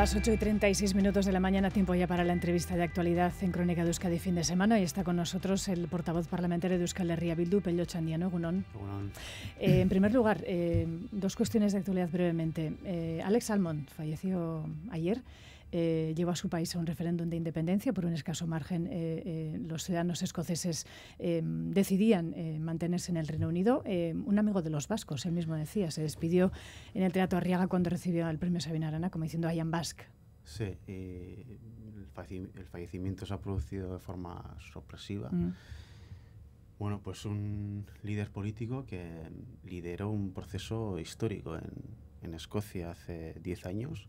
las 8 y 36 minutos de la mañana, tiempo ya para la entrevista de actualidad en Crónica de Euskadi fin de semana. Y está con nosotros el portavoz parlamentario de Euskal Herria Bildu, Pello Chandiano, Gunón. Eh, en primer lugar, eh, dos cuestiones de actualidad brevemente. Eh, Alex almond falleció ayer. Eh, llevó a su país a un referéndum de independencia. Por un escaso margen, eh, eh, los ciudadanos escoceses decidían mantenerse en el Reino Unido. un amigo de los vascos, él mismo decía, se despidió en el Teatro Arriaga cuando recibió el premio Sabina Arana, como diciendo I Basque. Sí, el, fallecimiento se ha producido de forma sorpresiva. Mm. Bueno, pues un líder político que lideró un proceso histórico en, en Escocia hace 10 años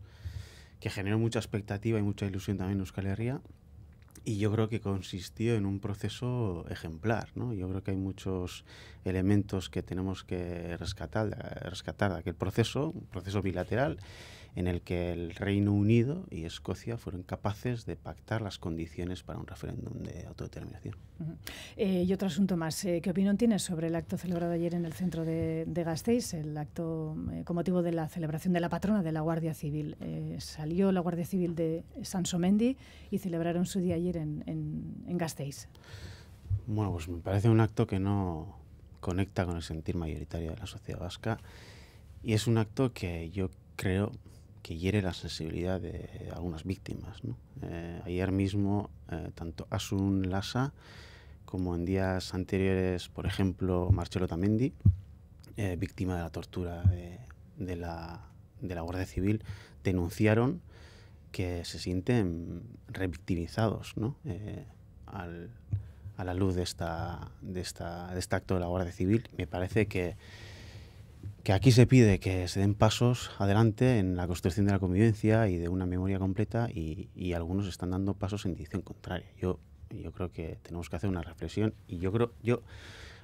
que generó mucha expectativa y mucha ilusión también en Euskal Herria. Y yo creo que consistió en un proceso ejemplar. ¿no? Yo creo que hay muchos elementos que tenemos que rescatar, rescatar de aquel proceso, un proceso bilateral en el que el Reino Unido y Escocia fueron capaces de pactar las condiciones para un referéndum de autodeterminación. Eh, y otro asunto más, eh, ¿qué opinión tienes sobre el acto celebrado ayer en el centro de, de Gasteiz, el acto eh, con motivo de la celebración de la patrona de la Guardia Civil? salió la Guardia Civil de Sansomendi y celebraron su día ayer en, en, en Gasteiz. Bueno, pues me parece un acto que no conecta con el sentir mayoritario de la sociedad vasca y es un acto que yo creo que hiere la sensibilidad de algunas víctimas. Eh, ayer mismo, eh, tanto Asun Lassa como en días anteriores, por ejemplo, Marcelo Tamendi, eh, víctima de la tortura de, la, Guardia Civil, denunciaron que se sienten revictimizados a la luz de, esta, de, esta, de este acto de la Guardia Civil. Me parece que que aquí se pide que se den pasos adelante en la construcción de la convivencia y de una memoria completa y, algunos están dando pasos en dirección contraria. Yo, yo creo que tenemos que hacer una reflexión y yo creo, yo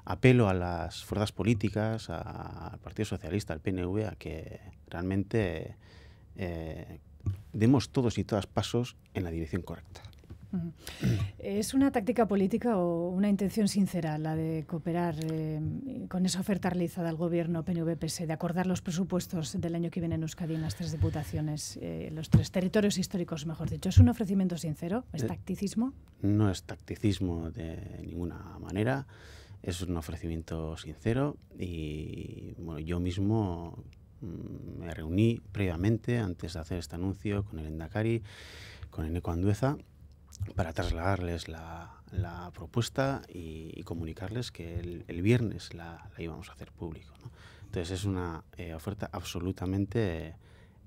apelo a las fuerzas políticas, al Partido Socialista, al PNV, a que realmente eh, demos todos y todas pasos en la dirección correcta. ¿Es una táctica política o una intención sincera la de cooperar eh, con esa oferta realizada al gobierno PNV-PS de acordar los presupuestos del año que viene en Euskadi en las tres diputaciones, eh, los tres territorios históricos, mejor dicho? ¿Es un ofrecimiento sincero? ¿Es eh, tacticismo? No es tacticismo de ninguna manera. Es un ofrecimiento sincero y bueno, yo mismo mm, me reuní previamente antes de hacer este anuncio con el Endacari, con Eneco Andueza para trasladarles la, propuesta y, comunicarles que el, viernes la, íbamos a hacer público. Entonces es una eh, oferta absolutamente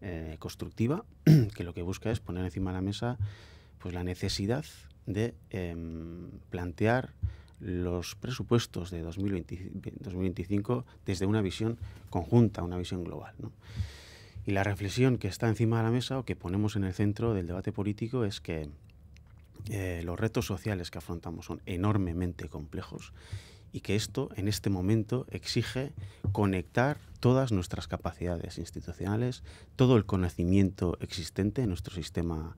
eh, constructiva que lo que busca es poner encima de la mesa pues, la necesidad de em, plantear los presupuestos de 2025 desde una visión conjunta, una visión global. Y la reflexión que está encima de la mesa o que ponemos en el centro del debate político es que eh, los retos sociales que afrontamos son enormemente complejos y que esto en este momento exige conectar todas nuestras capacidades institucionales, todo el conocimiento existente en nuestro sistema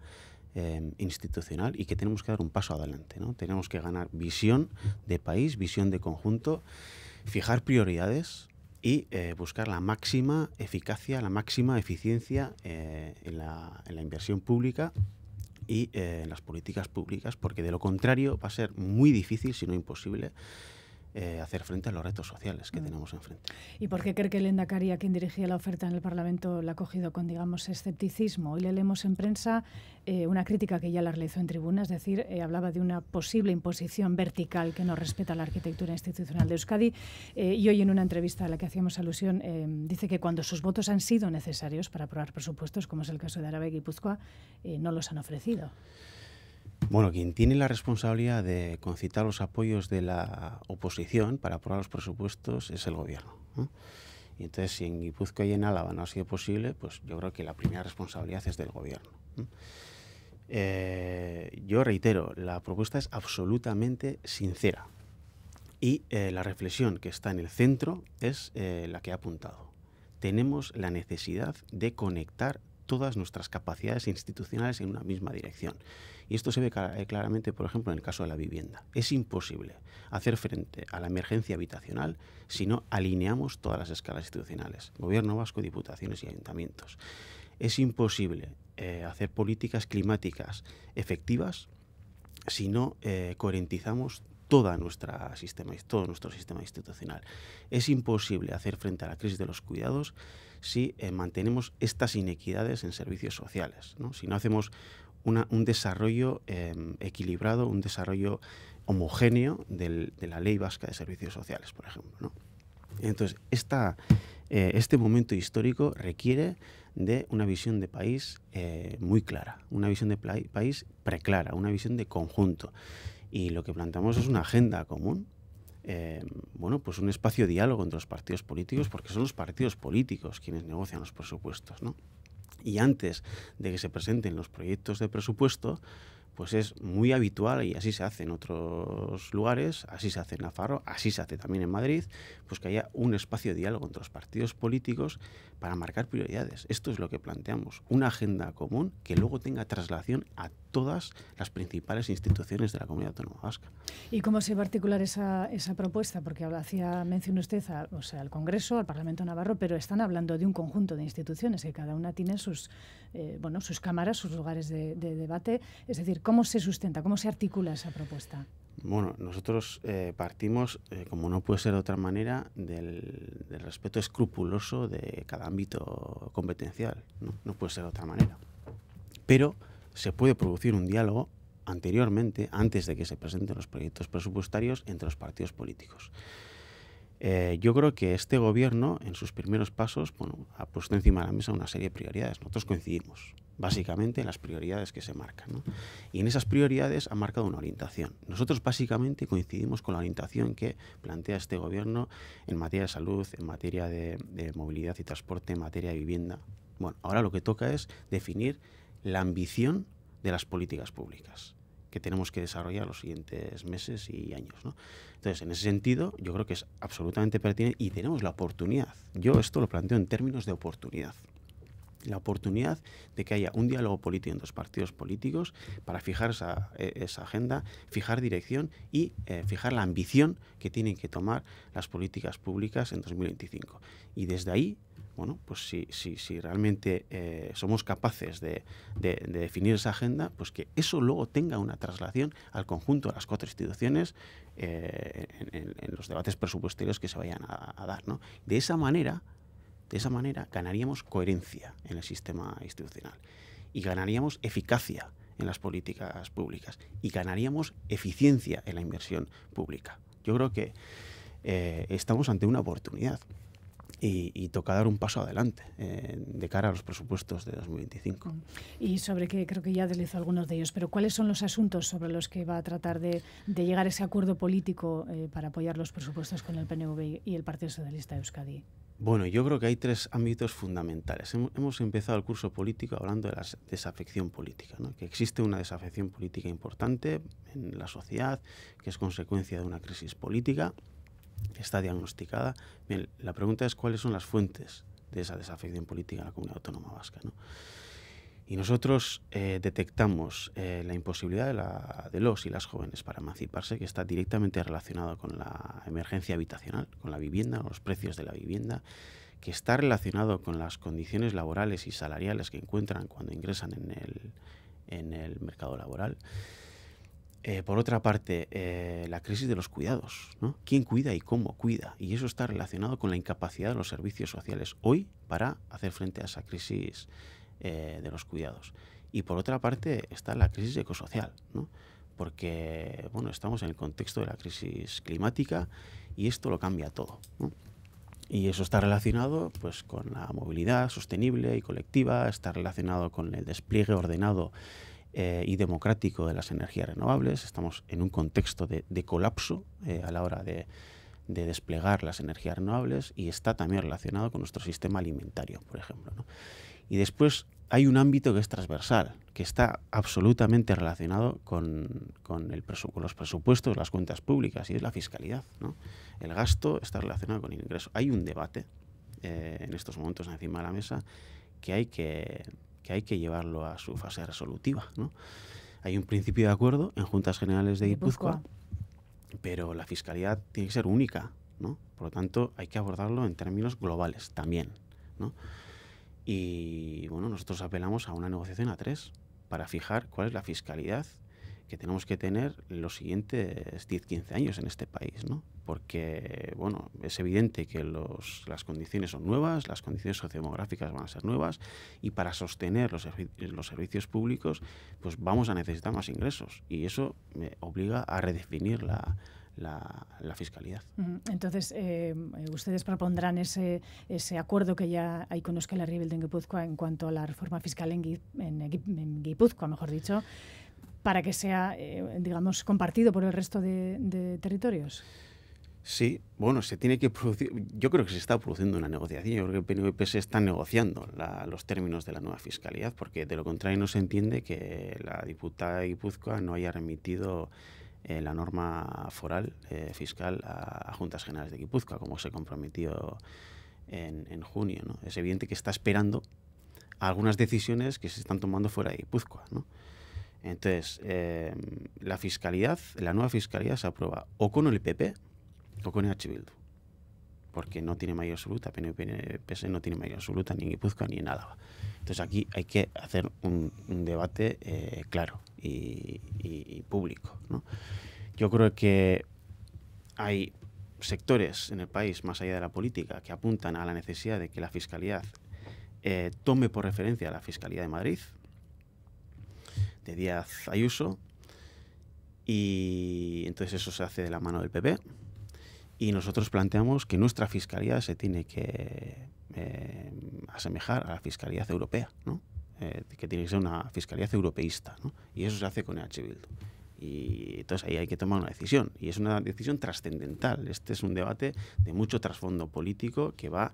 em, institucional y que tenemos que dar un paso adelante. Tenemos que ganar visión de país, visión de conjunto, fijar prioridades y eh, buscar la máxima eficacia, la máxima eficiencia eh, en la inversión pública y eh, en las políticas públicas, porque de lo contrario va a ser muy difícil, si no imposible, eh, hacer frente a los retos sociales que mm. tenemos enfrente. ¿Y por qué cree que Lenda Caria, quien dirigía la oferta en el Parlamento, la ha cogido con, digamos, escepticismo? Hoy le leemos en prensa eh, una crítica que ya la realizó en tribuna, es decir, eh, hablaba de una posible imposición vertical que no respeta la arquitectura institucional de Euskadi. y hoy en una entrevista a la que hacíamos alusión, dice que cuando sus votos han sido necesarios para aprobar presupuestos, como es el caso de Arabe y Guipúzcoa, no los han ofrecido. Bueno, quien tiene la responsabilidad de concitar los apoyos de la oposición para aprobar los presupuestos es el gobierno. Y entonces, si en Guipúzcoa y en Álava no ha sido posible, pues yo creo que la primera responsabilidad es del gobierno. Eh, yo reitero, la propuesta es absolutamente sincera y eh, la reflexión que está en el centro es eh, la que ha apuntado. Tenemos la necesidad de conectar todas nuestras capacidades institucionales en una misma dirección. Y esto se ve eh, claramente, por ejemplo, en el caso de la vivienda. Es imposible hacer frente a la emergencia habitacional si no alineamos todas las escalas institucionales, gobierno vasco, diputaciones y ayuntamientos. Es imposible eh, hacer políticas climáticas efectivas si no eh, coherentizamos toda nuestra sistema, todo nuestro sistema institucional. Es imposible hacer frente a la crisis de los cuidados si eh, mantenemos estas inequidades en servicios sociales, si no hacemos un desarrollo em, equilibrado, un desarrollo homogéneo de la ley vasca de servicios sociales, por ejemplo. Entonces, eh, este momento histórico requiere de una visión de país eh, muy clara, una visión de país preclara, una visión de conjunto. Y lo que planteamos es una agenda común. Eh, bueno, pues un espacio de diálogo entre los partidos políticos, porque son los partidos políticos quienes negocian los presupuestos, ¿no? Y antes de que se presenten los proyectos de presupuesto, pues es muy habitual y así se hace en otros lugares, así se hace en Navarro, así se hace también en Madrid, pues que haya un espacio de diálogo entre los partidos políticos para marcar prioridades. Esto es lo que planteamos, una agenda común que luego tenga traslación a todas las principales instituciones de la comunidad autónoma vasca. ¿Y cómo se va a articular esa, esa propuesta? Porque hacía mención usted o sea, al Congreso, al Parlamento Navarro, pero están hablando de un conjunto de instituciones que cada una tiene sus, eh, bueno, sus cámaras, sus lugares de, de debate. Es decir, ¿Cómo se sustenta, cómo se articula esa propuesta? Bueno, nosotros eh, partimos, eh, como no puede ser de otra manera, del, respeto escrupuloso de cada ámbito competencial. no puede ser de otra manera. Pero se puede producir un diálogo anteriormente, antes de que se presenten los proyectos presupuestarios, entre los partidos políticos. Eh, yo creo que este gobierno, en sus primeros pasos, ha puesto encima de la mesa una serie de prioridades. Nosotros coincidimos, básicamente, en las prioridades que se marcan. Y en esas prioridades ha marcado una orientación. Nosotros, básicamente, coincidimos con la orientación que plantea este gobierno en materia de salud, en materia de, de movilidad y transporte, en materia de vivienda. Bueno, ahora lo que toca es definir la ambición de las políticas públicas que tenemos que desarrollar los siguientes meses y años. Entonces, en ese sentido, yo creo que es absolutamente pertinente y tenemos la oportunidad. Yo esto lo planteo en términos de oportunidad. La oportunidad de que haya un diálogo político entre los partidos políticos para fijar esa, e, agenda, fijar dirección y eh, fijar la ambición que tienen que tomar las políticas públicas en 2025. Y desde ahí bueno, pues si, realmente eh, somos capaces de, definir esa agenda, pues que eso luego tenga una traslación al conjunto de las cuatro instituciones eh, en, los debates presupuestarios que se vayan a, dar. De esa manera, de esa manera ganaríamos coherencia en el sistema institucional y ganaríamos eficacia en las políticas públicas y ganaríamos eficiencia en la inversión pública. Yo creo que eh, estamos ante una oportunidad y, toca dar un paso adelante eh, de cara a los presupuestos de 2025. Y sobre que creo que ya deslizó algunos de ellos, pero ¿cuáles son los asuntos sobre los que va a tratar de, de llegar ese acuerdo político eh, para apoyar los presupuestos con el PNV y el Partido Socialista de Euskadi? Bueno, yo creo que hay tres ámbitos fundamentales. Hemos empezado el curso político hablando de la desafección política, que existe una desafección política importante en la sociedad, que es consecuencia de una crisis política está diagnosticada. la pregunta es cuáles son las fuentes de esa desafección política en la comunidad autónoma vasca. Y nosotros eh, detectamos eh, la imposibilidad de, los y las jóvenes para emanciparse, que está directamente relacionado con la emergencia habitacional, con la vivienda, con los precios de la vivienda, que está relacionado con las condiciones laborales y salariales que encuentran cuando ingresan en el, en el mercado laboral eh, por otra parte, eh, la crisis de los cuidados. ¿no? ¿Quién cuida y cómo cuida? Y eso está relacionado con la incapacidad de los servicios sociales hoy para hacer frente a esa crisis eh, de los cuidados. Y por otra parte está la crisis ecosocial, ¿no? porque bueno, estamos en el contexto de la crisis climática y esto lo cambia todo. Y eso está relacionado pues, con la movilidad sostenible y colectiva, está relacionado con el despliegue ordenado eh, y democrático de las energías renovables. Estamos en un contexto de, colapso eh, a la hora de, desplegar las energías renovables y está también relacionado con nuestro sistema alimentario, por ejemplo. Y después hay un ámbito que es transversal, que está absolutamente relacionado con, con, el los presupuestos, las cuentas públicas y es la fiscalidad. El gasto está relacionado con el ingreso. Hay un debate eh, en estos momentos encima de la mesa que hay que que hay que llevarlo a su fase resolutiva. ¿no? Hay un principio de acuerdo en Juntas Generales de Guipúzcoa, pero la fiscalidad tiene que ser única. ¿no? Por lo tanto, hay que abordarlo en términos globales también. ¿no? Y bueno, nosotros apelamos a una negociación a tres para fijar cuál es la fiscalidad que tenemos que tener los siguientes 10-15 años en este país. ¿no? porque bueno, es evidente que las condiciones son nuevas, las condiciones sociodemográficas van a ser nuevas y para sostener los, servicios públicos pues vamos a necesitar más ingresos y eso me obliga a redefinir la, fiscalidad. Entonces, eh, ustedes propondrán ese, acuerdo que ya hay con la Herria en Guipúzcoa en cuanto a la reforma fiscal en, en, mejor dicho, para que sea, eh, digamos, compartido por el resto de territorios. Sí, bueno, se tiene que producir. Yo creo que se está produciendo una negociación. Yo creo que el PNVP se está negociando los términos de la nueva fiscalidad, porque de lo contrario no se entiende que la diputada de Guipúzcoa no haya remitido eh, la norma foral eh, fiscal a, Juntas Generales de Guipúzcoa, como se comprometió en, junio. ¿no? Es evidente que está esperando algunas decisiones que se están tomando fuera de Guipúzcoa. ¿no? Entonces, eh, la fiscalidad, la nueva fiscalía se aprueba o con el PP con el Bildu, porque no tiene mayor absoluta, PNV no tiene mayor absoluta ni en ni en Entonces aquí hay que hacer un, debate eh, claro y, público. Yo creo que hay sectores en el país, más allá de la política, que apuntan a la necesidad de que la Fiscalidad eh, tome por referencia a la Fiscalía de Madrid, de Díaz Ayuso, y entonces eso se hace de la mano del PP. Y nosotros planteamos que nuestra fiscalía se tiene que eh, asemejar a la fiscalía europea, ¿no? Eh, que tiene que ser una fiscalía europeísta. ¿no? Y eso se hace con el Bildu. Y entonces ahí hay que tomar una decisión. Y es una decisión trascendental. Este es un debate de mucho trasfondo político que va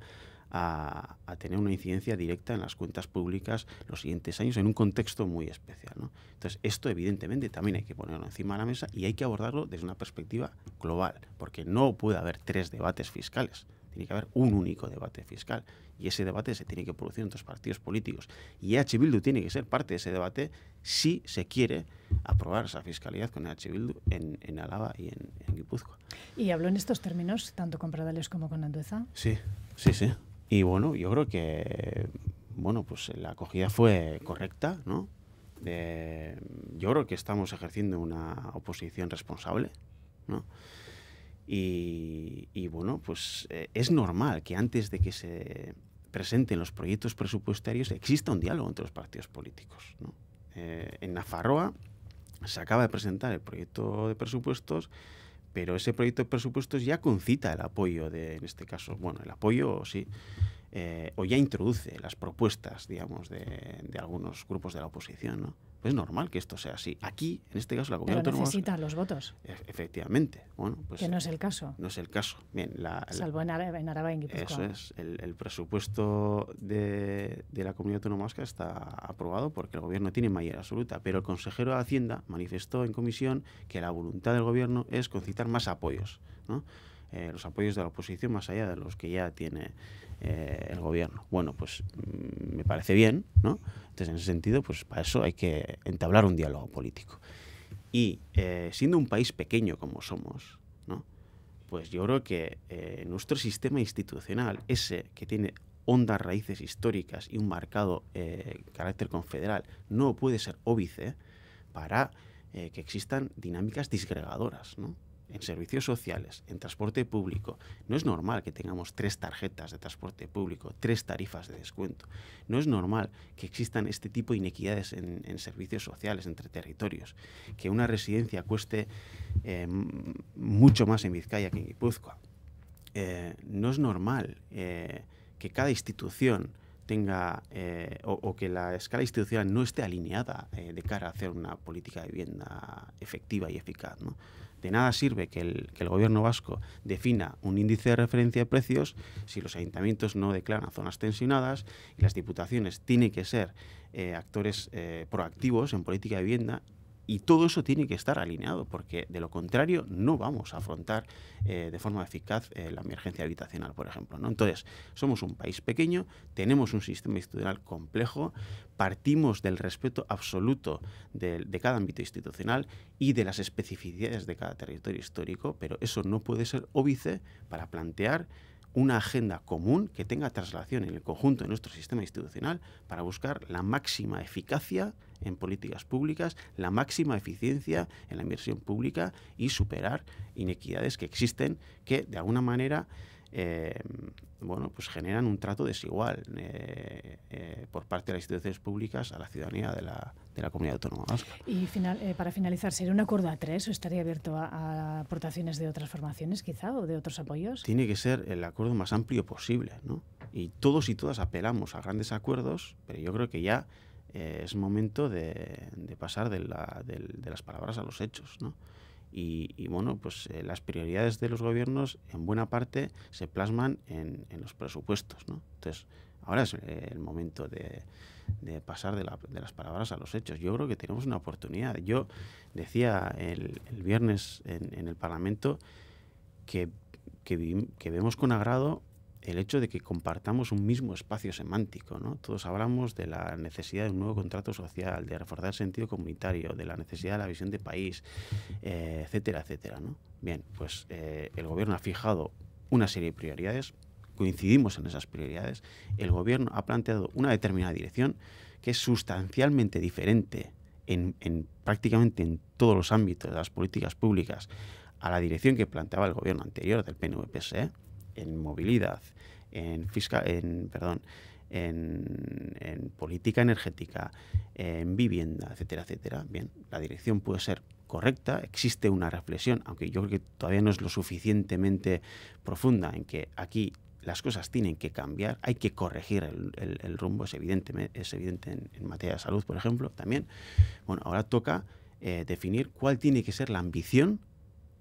a, tener una incidencia directa en las cuentas públicas los siguientes años en un contexto muy especial. Entonces, esto evidentemente también hay que ponerlo encima de la mesa y hay que abordarlo desde una perspectiva global, porque no puede haber tres debates fiscales. Tiene que haber un único debate fiscal y ese debate se tiene que producir entre los partidos políticos. Y EH Bildu tiene que ser parte de ese debate si se quiere aprobar esa fiscalidad con EH Bildu en, en Álava y en, en Guipúzcoa. ¿Y habló en estos términos, tanto con Pradales como con Andueza? Sí, sí, sí. Y bueno, yo creo que bueno, pues la acogida fue correcta, ¿no? Eh, yo creo que estamos ejerciendo una oposición responsable, ¿no? Y, y bueno, pues eh, es normal que antes de que se presenten los proyectos presupuestarios exista un diálogo entre los partidos políticos. ¿no? Eh, en Nafarroa se acaba de presentar el proyecto de presupuestos pero ese proyecto de presupuestos ya concita el apoyo de, en este caso, bueno, el apoyo sí, eh, o ya introduce las propuestas, digamos, de, de algunos grupos de la oposición, ¿no? es normal que esto sea así. Aquí, en este caso, la comunidad necesita los votos. efectivamente. Bueno, pues, que no es el caso. No es el caso. Salvo en, Araba Guipúzcoa. Eso es. El, presupuesto de, de, la comunidad autónoma está aprobado porque el gobierno tiene mayoría absoluta. Pero el consejero de Hacienda manifestó en comisión que la voluntad del gobierno es concitar más apoyos. ¿no? Eh, los apoyos de la oposición más allá de los que ya tiene eh, el gobierno. Bueno, pues mm, me parece bien, ¿no? Entonces, en ese sentido, pues para eso hay que entablar un diálogo político. Y eh, siendo un país pequeño como somos, ¿no? Pues yo creo que nuestro sistema institucional, ese que tiene hondas raíces históricas y un marcado carácter confederal, no puede ser óbice para que existan dinámicas disgregadoras, ¿no? en servicios sociales, en transporte público. No es normal que tengamos tres tarjetas de transporte público, tres tarifas de descuento. No es normal que existan este tipo de inequidades en, servicios sociales entre territorios. Que una residencia cueste eh, mucho más en Vizcaya que en Guipúzcoa. Eh, no es normal eh, que cada institución tenga o, que la escala institucional no esté alineada de cara a hacer una política de vivienda efectiva y eficaz. ¿no? De nada sirve que el, gobierno vasco defina un índice de referencia de precios si los ayuntamientos no declaran zonas tensionadas y las diputaciones tienen que ser eh, actores eh, proactivos en política de vivienda y todo eso tiene que estar alineado, porque de lo contrario no vamos a afrontar eh, de forma eficaz eh, la emergencia habitacional, por ejemplo. ¿no? Entonces, somos un país pequeño, tenemos un sistema institucional complejo, partimos del respeto absoluto de, de cada ámbito institucional y de las especificidades de cada territorio histórico, pero eso no puede ser óbice para plantear una agenda común que tenga traslación en el conjunto de nuestro sistema institucional para buscar la máxima eficacia en políticas públicas, la máxima eficiencia en la inversión pública y superar inequidades que existen que de alguna manera eh, bueno, pues generan un trato desigual eh, eh, por parte de las instituciones públicas a la ciudadanía de la, de la comunidad autónoma vasca. Y final, para finalizar, ¿sería un acuerdo a tres o estaría abierto a, a, aportaciones de otras formaciones quizá o de otros apoyos? Tiene que ser el acuerdo más amplio posible, ¿no? Y todos y todas apelamos a grandes acuerdos, pero yo creo que ya eh, es momento de, pasar de, las palabras a los hechos. ¿no? Y, bueno, pues eh, las prioridades de los gobiernos en buena parte se plasman en, los presupuestos. ¿no? Entonces, ahora es eh, el momento de, pasar de, las palabras a los hechos. Yo creo que tenemos una oportunidad. Yo decía el, viernes en, el Parlamento que, vemos con agrado el hecho de que compartamos un mismo espacio semántico. ¿no? Todos hablamos de la necesidad de un nuevo contrato social, de reforzar el sentido comunitario, de la necesidad de la visión de país, eh, etcétera, etcétera. Bien, pues eh, el Gobierno ha fijado una serie de prioridades, coincidimos en esas prioridades, el Gobierno ha planteado una determinada dirección que es sustancialmente diferente en, prácticamente en todos los ámbitos de las políticas públicas a la dirección que planteaba el gobierno anterior del PNV-PSE, en movilidad, en, fiscal, en, perdón, en, política energética, en vivienda, etcétera, etcétera. Bien, la dirección puede ser correcta, existe una reflexión, aunque yo creo que todavía no es lo suficientemente profunda en que aquí las cosas tienen que cambiar, hay que corregir el, rumbo, es evidente, es evidente en, materia de salud, por ejemplo, también. Bueno, ahora toca eh, definir cuál tiene que ser la ambición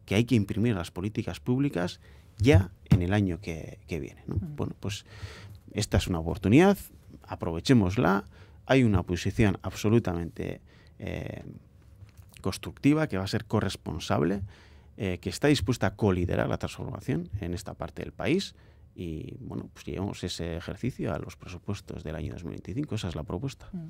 que hay que imprimir en las políticas públicas ya en el año que, viene. Bueno, pues esta es una oportunidad, aprovechémosla. Hay una posición absolutamente eh, constructiva que va a ser corresponsable, eh, que está dispuesta a coliderar la transformación en esta parte del país y bueno, pues llevamos ese ejercicio a los presupuestos del año 2025. Esa es la propuesta. Mm.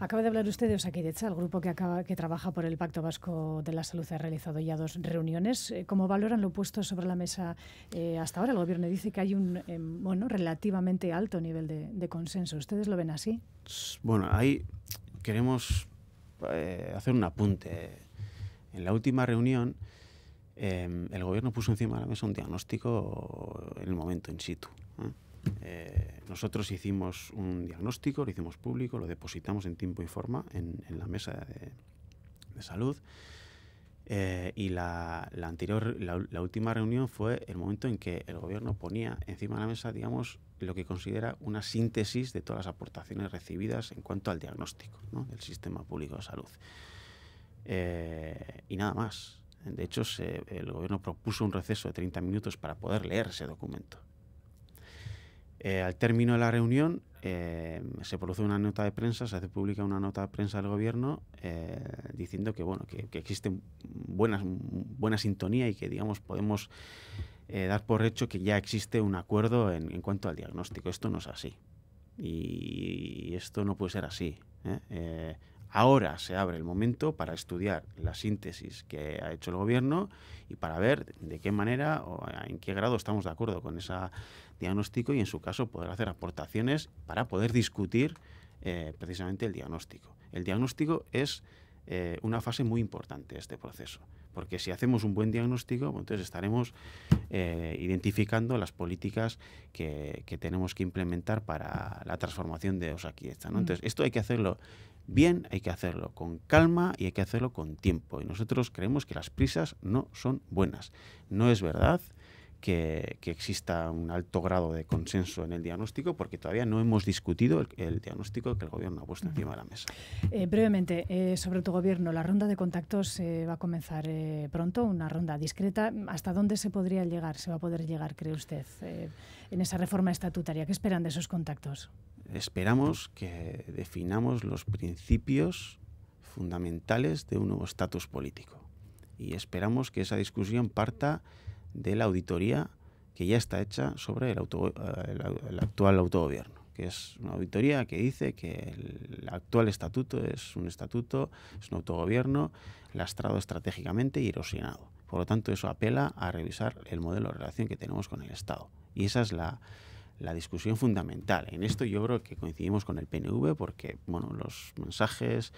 Acaba de hablar usted de Osakidecha, el grupo que, acaba, que trabaja por el Pacto Vasco de la Salud ha realizado ya dos reuniones. Eh, ¿Cómo valoran lo puesto sobre la mesa eh, hasta ahora? El Gobierno dice que hay un eh, bueno, relativamente alto nivel de, consenso. ¿Ustedes lo ven así? Bueno, ahí queremos hacer un apunte. En la última reunión Em, el gobierno puso encima de la mesa un diagnóstico en el momento in situ. Eh, nosotros hicimos un diagnóstico, lo hicimos público, lo depositamos en tiempo y forma en, la mesa de, salud. Eh, y la, última reunión fue el momento en que el gobierno ponía encima de la mesa, digamos, lo que considera una síntesis de todas las aportaciones recibidas en cuanto al diagnóstico del sistema público de salud. Eh, y nada más. De hecho, el gobierno propuso un receso de 30 minutos para poder leer ese documento. Eh, al término de la reunión eh, se produce una nota de prensa, se hace pública una nota de prensa del gobierno eh, diciendo que bueno que, existe buena, sintonía y que digamos podemos dar por hecho que ya existe un acuerdo en, en, cuanto al diagnóstico. Esto no es así y esto no puede ser así. Ahora se abre el momento para estudiar la síntesis que ha hecho el Gobierno y para ver de qué manera o en qué grado estamos de acuerdo con ese diagnóstico y, en su caso, poder hacer aportaciones para poder discutir eh, precisamente el diagnóstico. El diagnóstico es eh, una fase muy importante de este proceso, porque si hacemos un buen diagnóstico, entonces estaremos eh, identificando las políticas que, tenemos que implementar para la transformación de Osaki. ¿no? Mm. Entonces, esto hay que hacerlo bien, hay que hacerlo con calma y hay que hacerlo con tiempo. Y nosotros creemos que las prisas no son buenas. No es verdad que, exista un alto grado de consenso en el diagnóstico porque todavía no hemos discutido el, diagnóstico que el gobierno ha puesto encima de la mesa. Eh, brevemente, eh, sobre tu gobierno, la ronda de contactos eh, va a comenzar pronto, una ronda discreta. ¿Hasta dónde se podría llegar, se va a poder llegar, cree usted, en esa reforma estatutaria? ¿Qué esperan de esos contactos? esperamos que definamos los principios fundamentales de un nuevo estatus político. Y esperamos que esa discusión parta de la auditoría que ya está hecha sobre el, actual autogobierno, que es una auditoría que dice que el actual estatuto es un estatuto, es un autogobierno lastrado estratégicamente y erosionado. Por lo tanto, eso apela a revisar el modelo de relación que tenemos con el Estado. Y esa es la, la discusión fundamental. En esto yo creo que coincidimos con el PNV porque bueno, los mensajes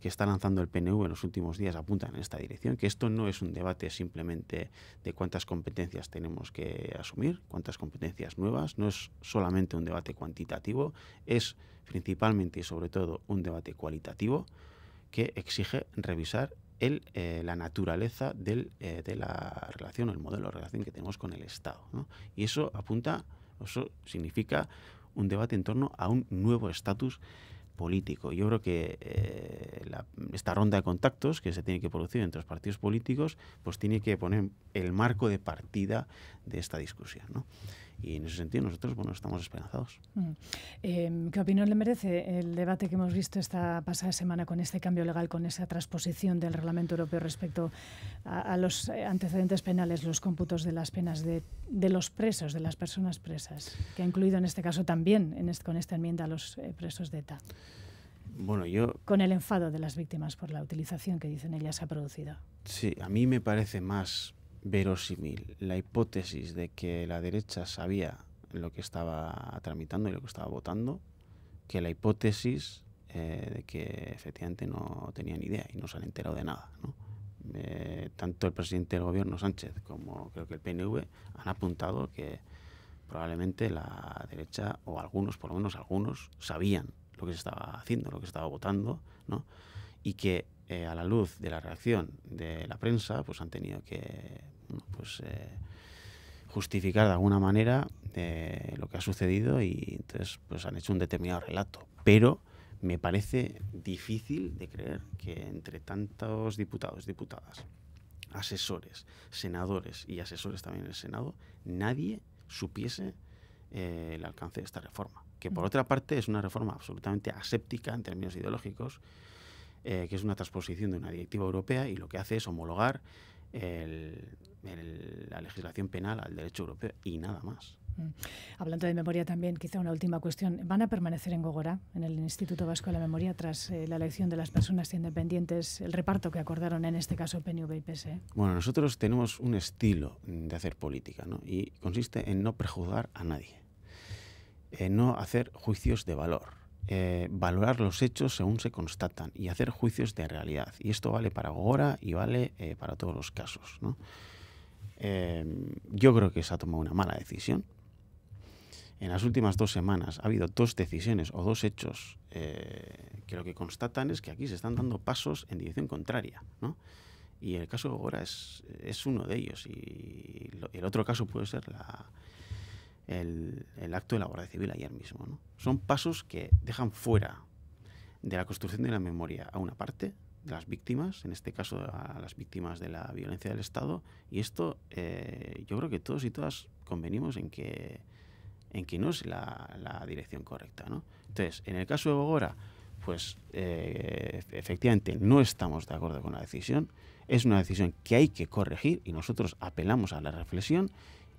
que está lanzando el PNV en los últimos días apuntan en esta dirección, que esto no es un debate simplemente de cuántas competencias tenemos que asumir, cuántas competencias nuevas, no es solamente un debate cuantitativo, es principalmente y sobre todo un debate cualitativo que exige revisar el, eh, la naturaleza del, eh, de la relación, el modelo de relación que tenemos con el Estado. Y eso apunta eso significa un debate en torno a un nuevo estatus político. Yo creo que eh, esta ronda de contactos que se tiene que producir entre los partidos políticos, pues tiene que poner el marco de partida de esta discusión. Y en ese sentido nosotros bueno, estamos esperanzados. Mm. Em, ¿Qué opinión le merece el debate que hemos visto esta pasada semana con este cambio legal, con esa transposición del reglamento europeo respecto a, los antecedentes penales, los cómputos de las penas de, los presos, de las personas presas, que ha incluido en este caso también con esta enmienda a los eh, presos de ETA? Bueno, yo... Con el enfado de las víctimas por la utilización que dicen ellas ha producido. Sí, a mí me parece más verosímil la hipótesis de que la derecha sabía lo que estaba tramitando y lo que estaba votando que la hipótesis eh, de que efectivamente no tenía ni idea y no se han enterado de nada. Eh, tanto el presidente del gobierno Sánchez como creo que el PNV han apuntado que probablemente la derecha o algunos, por lo menos algunos, sabían lo que se estaba haciendo, lo que se estaba votando, y que eh, a la luz de la reacción de la prensa, pues han tenido que pues, eh, justificar de alguna manera eh, lo que ha sucedido y entonces pues han hecho un determinado relato. Pero me parece difícil de creer que entre tantos diputados, diputadas, asesores, senadores y asesores también en el Senado, nadie supiese el alcance de esta reforma. Que por otra parte es una reforma absolutamente aséptica en términos ideológicos, eh, que es una transposición de una directiva europea y lo que hace es homologar la legislación penal al derecho europeo y nada más. Mm. Hablando de memoria también, quizá una última cuestión. ¿Van a permanecer en Gogora en el Instituto Vasco de la Memoria, tras eh, la elección de las personas independientes, el reparto que acordaron en este caso PNV y PSE? Bueno, nosotros tenemos un estilo de hacer política y consiste en no prejuzgar a nadie, en no hacer juicios de valor eh, valorar los hechos según se constatan y hacer juicios de realidad. Y esto vale para Gogora y vale eh, para todos los casos. Eh, yo creo que se ha tomado una mala decisión. En las últimas dos semanas ha habido dos decisiones o dos hechos que lo que constatan es que aquí se están dando pasos en dirección contraria. Y el caso de es, uno de ellos. Y el otro caso puede ser la, el, acto de la Guardia Civil ayer mismo. ¿no? Son pasos que dejan fuera de la construcción de la memoria a una parte de las víctimas, en este caso a las víctimas de la violencia del Estado, y esto eh, yo creo que todos y todas convenimos en que, en que no es la, dirección correcta. ¿no? Entonces, en el caso de Bogora, pues eh, efectivamente no estamos de acuerdo con la decisión, es una decisión que hay que corregir y nosotros apelamos a la reflexión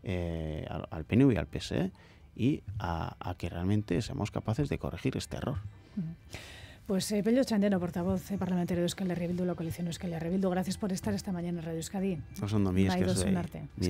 eh, al, PNV y al PSE y a, que realmente seamos capaces de corregir este error. Pues eh, Pello Chandeno, portavoz eh, parlamentario de Euskal Herria la coalición Euskal Herria gracias por estar esta mañana en Radio Euskadi. arte. mi